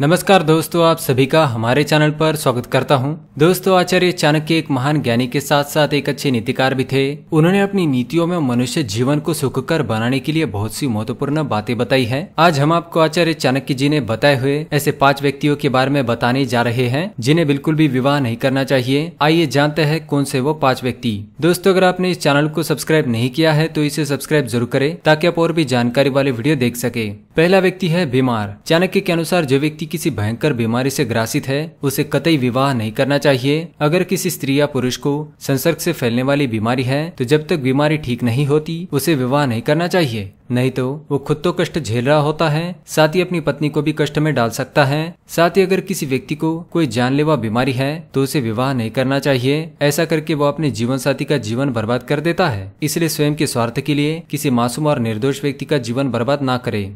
नमस्कार दोस्तों आप सभी का हमारे चैनल पर स्वागत करता हूं। दोस्तों आचार्य चाणक्य एक महान ज्ञानी के साथ साथ एक अच्छे नीतिकार भी थे उन्होंने अपनी नीतियों में मनुष्य जीवन को सुखकर बनाने के लिए बहुत सी महत्वपूर्ण बातें बताई है आज हम आपको आचार्य चाणक्य जी ने बताए हुए ऐसे पांच व्यक्तियों के बारे में बताने जा रहे हैं जिन्हें बिल्कुल भी विवाह नहीं करना चाहिए आइए जानते हैं कौन से वो पाँच व्यक्ति दोस्तों अगर आपने इस चैनल को सब्सक्राइब नहीं किया है तो इसे सब्सक्राइब जरूर करे ताकि आप और भी जानकारी वाले वीडियो देख सके पहला व्यक्ति है बीमार चाणक्य के अनुसार जो व्यक्ति व्यक्ति किसी भयंकर बीमारी से ग्रासित है उसे कतई विवाह नहीं करना चाहिए अगर किसी स्त्री या पुरुष को संसर्ग से फैलने वाली बीमारी है तो जब तक बीमारी ठीक नहीं होती उसे विवाह नहीं करना चाहिए नहीं तो वो खुद तो कष्ट झेल रहा होता है साथ ही अपनी पत्नी को भी कष्ट में डाल सकता है साथ ही अगर किसी व्यक्ति को कोई जानलेवा बीमारी है तो उसे विवाह नहीं करना चाहिए ऐसा करके वो अपने जीवन साथी का जीवन बर्बाद कर देता है इसलिए स्वयं के स्वार्थ के लिए किसी मासूम और निर्दोष व्यक्ति का जीवन बर्बाद ना करे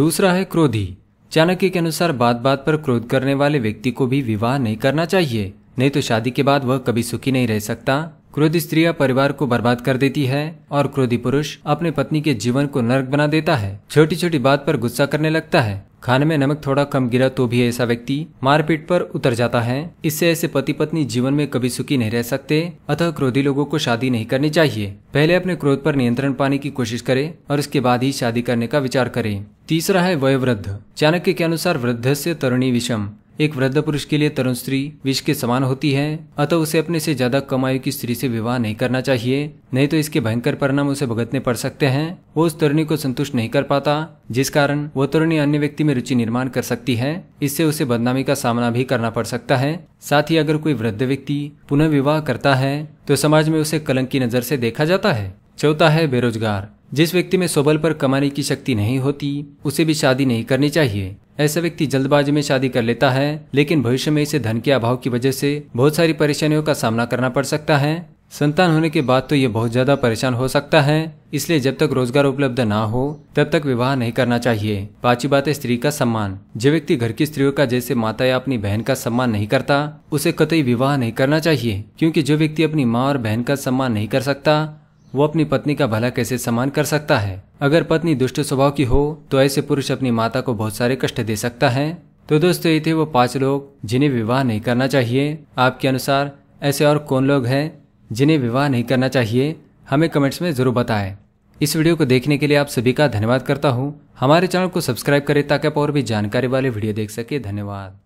दूसरा है क्रोधी चाणक्य के अनुसार बात बात पर क्रोध करने वाले व्यक्ति को भी विवाह नहीं करना चाहिए नहीं तो शादी के बाद वह कभी सुखी नहीं रह सकता क्रोधी स्त्रिया परिवार को बर्बाद कर देती है और क्रोधी पुरुष अपने पत्नी के जीवन को नर्क बना देता है छोटी छोटी बात पर गुस्सा करने लगता है खाने में नमक थोड़ा कम गिरा तो भी ऐसा व्यक्ति मारपीट पर उतर जाता है इससे ऐसे पति पत्नी जीवन में कभी सुखी नहीं रह सकते अतः क्रोधी लोगों को शादी नहीं करनी चाहिए पहले अपने क्रोध पर नियंत्रण पाने की कोशिश करें और उसके बाद ही शादी करने का विचार करें तीसरा है वयोवृद्ध चाणक्य के अनुसार वृद्ध से तरुणी विषम एक वृद्ध पुरुष के लिए तरुण स्त्री विष के समान होती है अतः उसे अपने से ज्यादा कम आयु की स्त्री से विवाह नहीं करना चाहिए नहीं तो इसके भयंकर परिणाम उसे भुगतने पड़ सकते हैं वो उस तरुणी को संतुष्ट नहीं कर पाता जिस कारण वो तरुणी अन्य व्यक्ति में रुचि निर्माण कर सकती है इससे उसे बदनामी का सामना भी करना पड़ सकता है साथ ही अगर कोई वृद्ध व्यक्ति पुनः विवाह करता है तो समाज में उसे कलंक की नजर से देखा जाता है चौथा है बेरोजगार जिस व्यक्ति में सबल पर कमाने की शक्ति नहीं होती उसे भी शादी नहीं करनी चाहिए ऐसा व्यक्ति जल्दबाजी में शादी कर लेता है लेकिन भविष्य में इसे धन के अभाव की वजह से बहुत सारी परेशानियों का सामना करना पड़ सकता है संतान होने के बाद तो ये बहुत ज्यादा परेशान हो सकता है इसलिए जब तक रोजगार उपलब्ध ना हो तब तक विवाह नहीं करना चाहिए पांचवी बात है स्त्री का सम्मान जो व्यक्ति घर की स्त्रियों का जैसे माता या अपनी बहन का सम्मान नहीं करता उसे कतई विवाह नहीं करना चाहिए क्योंकि जो व्यक्ति अपनी माँ और बहन का सम्मान नहीं कर सकता वो अपनी पत्नी का भला कैसे सम्मान कर सकता है अगर पत्नी दुष्ट स्वभाव की हो तो ऐसे पुरुष अपनी माता को बहुत सारे कष्ट दे सकता है तो दोस्तों ये थे वो पांच लोग जिन्हें विवाह नहीं करना चाहिए आपके अनुसार ऐसे और कौन लोग हैं जिन्हें विवाह नहीं करना चाहिए हमें कमेंट्स में ज़रूर बताएं इस वीडियो को देखने के लिए आप सभी का धन्यवाद करता हूँ हमारे चैनल को सब्सक्राइब करें ताकि आप और भी जानकारी वाले वीडियो देख सके धन्यवाद